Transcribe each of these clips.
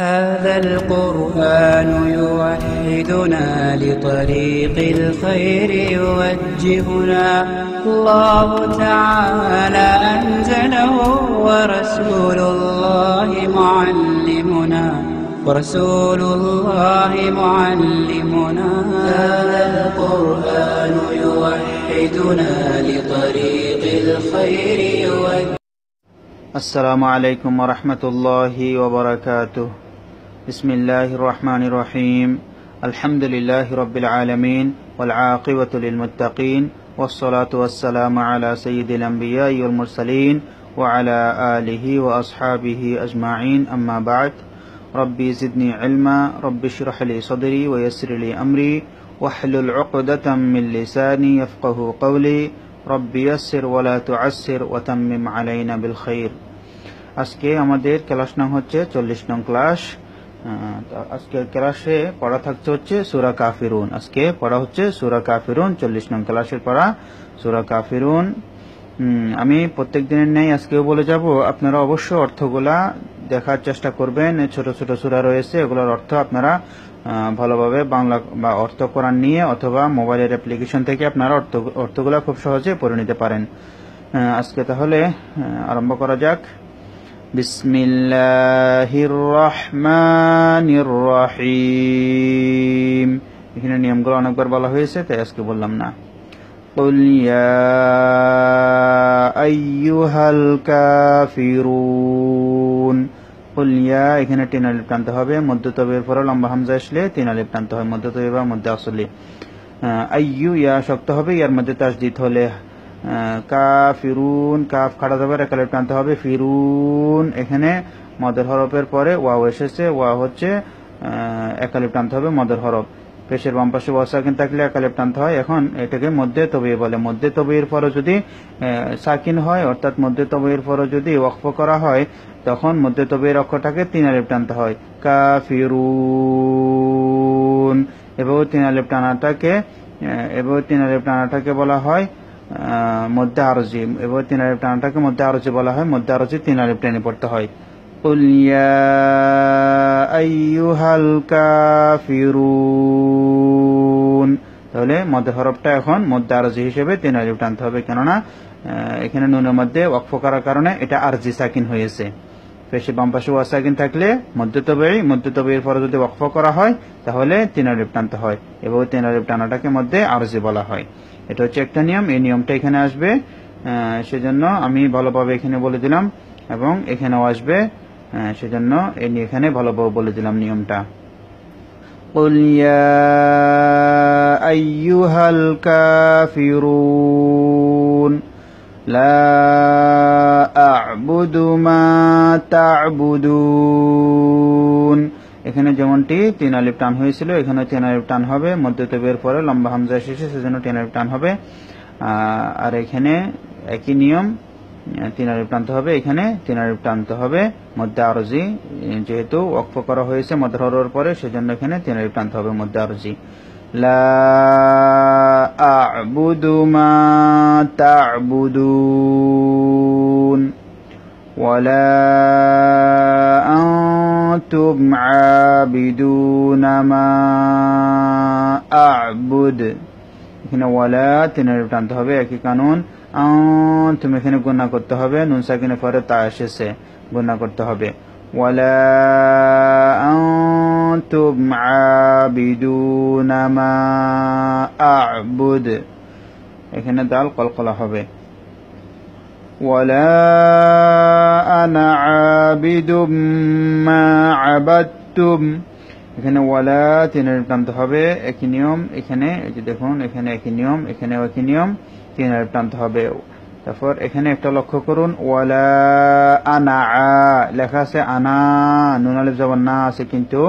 هذا القرآن يوحدنا لطريق الخير يوجهنا الله تعالى أنزله ورسول الله معلمنا ورسول الله معلمنا هذا القرآن يوحدنا لطريق الخير يوجهنا السلام عليكم ورحمة الله وبركاته بسم الله الرحمن الرحيم الحمد لله رب العالمين والعاقبة للمتقين والصلاة والسلام على سيد الأنبياء والمرسلين وعلى آله وأصحابه أجمعين أما بعد ربي زدني علما ربي اشرح لي صدري ويسر لي أمري واحلل عقدة من لساني يفقه قولي ربي يسر ولا تعسر وتمم علينا بالخير আজকে আমাদের ক্লাস নং হচ্ছে চল্লিশ নং ক্লাস আজকে ক্লাসে পড়া থাকছে হচ্ছে সুরা কাফিরুন আজকে পড়া হচ্ছে সুরা কাফিরুন চল্লিশ নং ক্লাসের পড়া সুরা কাফিরুন আমি প্রত্যেক দিনের নেই আজকেও বলে যাব আপনারা অবশ্য অর্থগুলা দেখার চেষ্টা করবেন ছোট ছোট সুরা রয়েছে এগুলোর অর্থ আপনারা ভালোভাবে বাংলা বা অর্থ করার নিয়ে অথবা মোবাইলের অ্যাপ্লিকেশন থেকে আপনারা অর্থ অর্থগুলা খুব সহজে পড়ে নিতে পারেন আজকে তাহলে আরম্ভ করা যাক بسم الله الرحمن الرحيم নিয়মগুলো অনেকবার বলা হয়েছে তাই আজকে বললাম না قل يا أيها الكافرون قل يا এখানে তিন হবে মধ্য লম্বা হামজা আসলে তিন আলিফ হয় মধ্য তবে আসলে আইয়ু ইয়া শক্ত হবে ইয়ার মধ্যে তাসদিদ হলে কা ফিরুন কাফ খাটা যাবে রেখালেপ টানতে হবে ফিরুন এখানে মদের হরফের পরে ওয়াও এসেছে ওয়া হচ্ছে একালেপ টানতে হবে মদের হরফ পেশের বাম পাশে কিন্তু থাকলে একালেপ টানতে হয় এখন এটাকে মধ্যে তবিয়ে বলে মধ্যে তবির পরও যদি সাকিন হয় অর্থাৎ মধ্যে তবির পরও যদি ওয়াকফ করা হয় তখন মধ্যে তবির অক্ষটাকে তিন আলেপ টানতে হয় কাফিরুন এভাবে তিন আলেপ টানাটাকে এভাবে তিন আলেপ টানাটাকে বলা হয় মধ্যে আরজি এবং তিন আলিফ টানাটাকে মধ্যে আরজি বলা হয় মধ্যে আরজি তিন আলিফ টেনে পড়তে হয় قل يا أيها الكافرون তাহলে মধ্য হরফটা এখন মধ্য আরজি হিসেবে তিন আলিফ টানতে হবে কেননা এখানে নুনের মধ্যে ওয়াকফ করার কারণে এটা আরজি সাকিন হয়েছে পেশে বাম পাশে কিন থাকলে মধ্য মধ্যতবের পরে যদি ওয়াকফ করা হয় তাহলে তিন টানতে হয় এবং তিন টানাটাকে মধ্যে আরজি বলা হয় এটা হচ্ছে একটা নিয়ম এই নিয়মটা এখানে আসবে সেজন্য আমি ভালোভাবে এখানে বলে দিলাম এবং এখানেও আসবে সেজন্য এ নিয়ে এখানে ভালোভাবে বলে দিলাম নিয়মটা قل يا أيها الكافرون لا أعبد ما تعبدون এখানে যেমনটি তিন আলিফ টান হয়েছিল এখানে তিন আলিফ টান হবে মধ্যতবের পরে লম্বা হামজা শেষে সেজন্য তিন আলিফ টান হবে আর এখানে একই নিয়ম তিন আলিফ টানতে হবে এখানে তিন আলিফ টানতে হবে মধ্যে আরজি যেহেতু অক্ষ করা হয়েছে মধ্য হরোর পরে সেজন্য এখানে তিন আলিফ টানতে হবে মধ্যে আরজি لا أعبد ما تعبدون ولا أنتم عابدون ما أعبد এখানে ওয়ালা তিনের টানতে হবে একই কানুন তুমি এখানে গুণা করতে হবে নুন সাকিনে পরে তা এসেছে গুণা করতে হবে ولا أنتم عابدون ما أعبد এখানে দাল কলকলা হবে ولا أنا عابد ما عبدتم এখানে ওয়ালা তিনের প্রান্ত হবে একই নিয়ম এখানে এই যে দেখুন এখানে একই নিয়ম এখানেও একই নিয়ম তিনের প্রান্ত হবে তারপর এখানে একটা লক্ষ্য করুন ওয়ালা আনা লেখা আছে আনা নুনালিপ জবর না আছে কিন্তু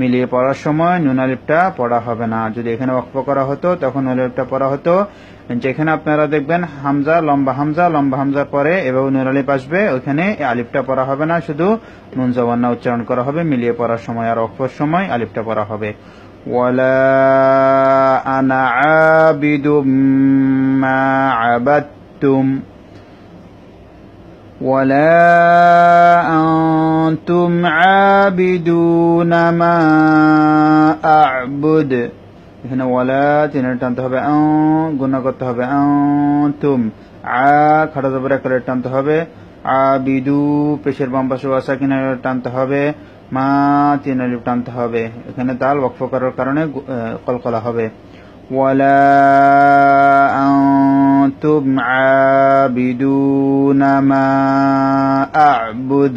মিলিয়ে পড়ার সময় নুনালিপটা পড়া হবে না যদি এখানে ওয়াক্ফ করা হতো তখন নুনালিপটা পড়া হতো যেখানে আপনারা দেখবেন হামজা লম্বা হামজা লম্বা হামজার পরে এবং নুনালিপ আসবে ওইখানে আলিপটা পড়া হবে না শুধু নুন জবান্না উচ্চারণ করা হবে মিলিয়ে পড়ার সময় আর ওয়াক্ফর সময় আলিপটা পড়া হবে ওয়ালা আনা আবিদু মা আবাদ شئتم ولا أنتم عابدون ما أعبد এখানে ওয়ালা চেনের টানতে হবে গুণা করতে হবে তুম আ খাটা জবর এক টানতে হবে আ বিদু পেশের বাম পাশে ওয়াসা কিনা টানতে হবে মা তিন আলিফ টানতে হবে এখানে তাল ওয়াকফ করার কারণে কলকলা হবে ওয়ালা أنتم عابدون ما أعبد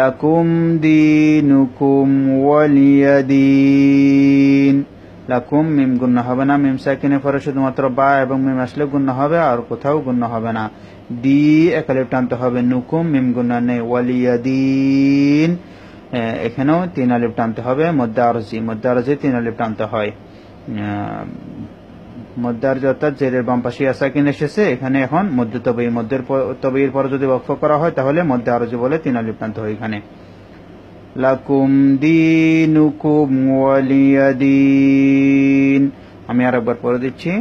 لكم دينكم ولي دين লাকুম মিম গুণ্য হবে না মিম সাকিনে পরে শুধুমাত্র বা এবং মিম আসলে গুণ্য হবে আর কোথাও গুণ্য হবে না দি একালে টানতে হবে নুকুম মিম গুণ্য নেই ওয়ালিয়াদিন এখানেও তিন আলিফ টানতে হবে মধ্যে আরজি মধ্যে আরজি তিন আলিপ টানতে হয় মদ্দার অর্থাৎ জেরের বাম পাশে সাকিন এসেছে এখানে এখন মধ্য তবেই মধ্যের তবের পর যদি বক্ষ করা হয় তাহলে মধ্যে যে বলে তিন লিপ্রান্ত হয় এখানে লাকুম দিন আমি আর একবার পরে দিচ্ছি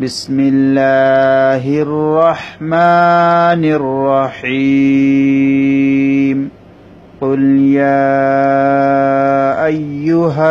বিসমিল্লাহির রহমানির রহিম قل يا أيها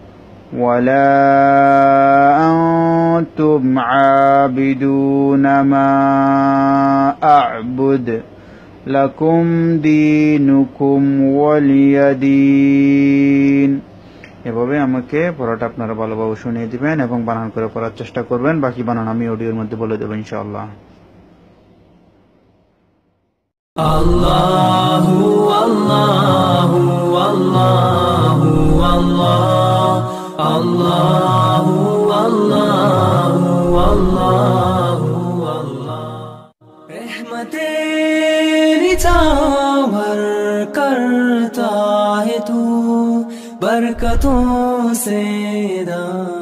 ولا أنتم عابدون ما أعبد لكم دينكم ولي دين এভাবে আমাকে পড়াটা আপনারা ভালোভাবে শুনিয়ে দিবেন এবং বানান করে পড়ার চেষ্টা করবেন বাকি বানান আমি অডিওর মধ্যে বলে দেবো ইনশাআল্লাহ আল্লাহু আল্লাহু আল্লাহু আল্লাহ اللہ ہومتے بر کرتا ہے تو برکتوں سے دان